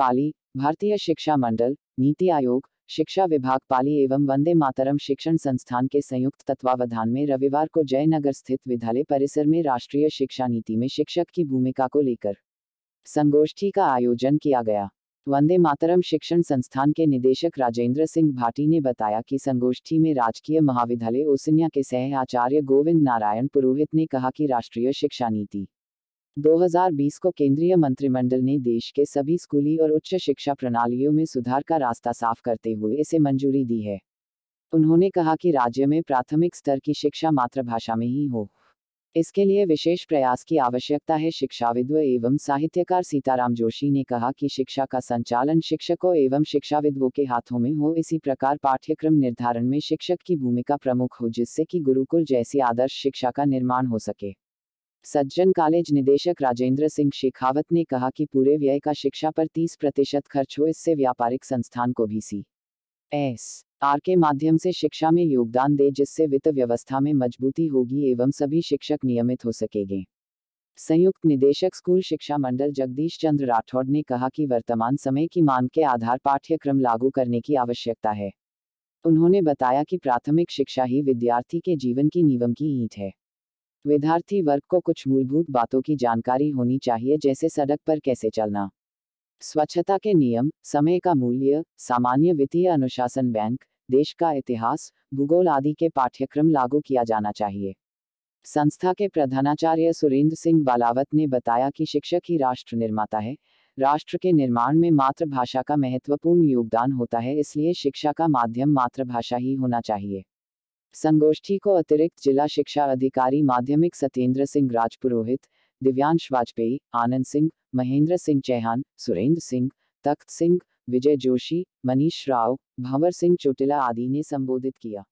पाली भारतीय शिक्षा मंडल नीति आयोग शिक्षा विभाग पाली एवं वंदे मातरम शिक्षण संस्थान के संयुक्त तत्वावधान में रविवार को जयनगर स्थित विद्यालय परिसर में राष्ट्रीय शिक्षा नीति में शिक्षक की भूमिका को लेकर संगोष्ठी का आयोजन किया गया वंदे मातरम शिक्षण संस्थान के निदेशक राजेंद्र सिंह भाटी ने बताया कि संगोष्ठी में राजकीय महाविद्यालय ओसिनिया के सह आचार्य गोविंद नारायण पुरोहित ने कहा कि राष्ट्रीय शिक्षा नीति 2020 को केंद्रीय मंत्रिमंडल ने देश के सभी स्कूली और उच्च शिक्षा प्रणालियों में सुधार का रास्ता साफ करते हुए इसे मंजूरी दी है उन्होंने कहा कि राज्य में प्राथमिक स्तर की शिक्षा मातृभाषा में ही हो इसके लिए विशेष प्रयास की आवश्यकता है शिक्षाविद एवं साहित्यकार सीताराम जोशी ने कहा कि शिक्षा का संचालन शिक्षकों एवं शिक्षाविदों के हाथों में हो इसी प्रकार पाठ्यक्रम निर्धारण में शिक्षक की भूमिका प्रमुख हो जिससे कि गुरुकुल जैसी आदर्श शिक्षा का निर्माण हो सके सज्जन कॉलेज निदेशक राजेंद्र सिंह शेखावत ने कहा कि पूरे व्यय का शिक्षा पर 30 प्रतिशत खर्च हो इससे व्यापारिक संस्थान को भी सी एस आर के माध्यम से शिक्षा में योगदान दे जिससे वित्त व्यवस्था में मजबूती होगी एवं सभी शिक्षक नियमित हो सकेंगे संयुक्त निदेशक स्कूल शिक्षा मंडल जगदीश चंद्र राठौड़ ने कहा कि वर्तमान समय की मांग के आधार पाठ्यक्रम लागू करने की आवश्यकता है उन्होंने बताया कि प्राथमिक शिक्षा ही विद्यार्थी के जीवन की नीवम की ईंट है विद्यार्थी वर्ग को कुछ मूलभूत बातों की जानकारी होनी चाहिए जैसे सड़क पर कैसे चलना स्वच्छता के नियम समय का मूल्य सामान्य वित्तीय अनुशासन बैंक देश का इतिहास भूगोल आदि के पाठ्यक्रम लागू किया जाना चाहिए संस्था के प्रधानाचार्य सुरेंद्र सिंह बालावत ने बताया कि शिक्षक ही राष्ट्र निर्माता है राष्ट्र के निर्माण में मातृभाषा का महत्वपूर्ण योगदान होता है इसलिए शिक्षा का माध्यम मातृभाषा ही होना चाहिए संगोष्ठी को अतिरिक्त जिला शिक्षा अधिकारी माध्यमिक सत्येंद्र सिंह राजपुरोहित दिव्यांश वाजपेयी आनंद सिंह महेंद्र सिंह चौहान सुरेंद्र सिंह तख्त सिंह विजय जोशी मनीष राव भंवर सिंह चोटिला आदि ने संबोधित किया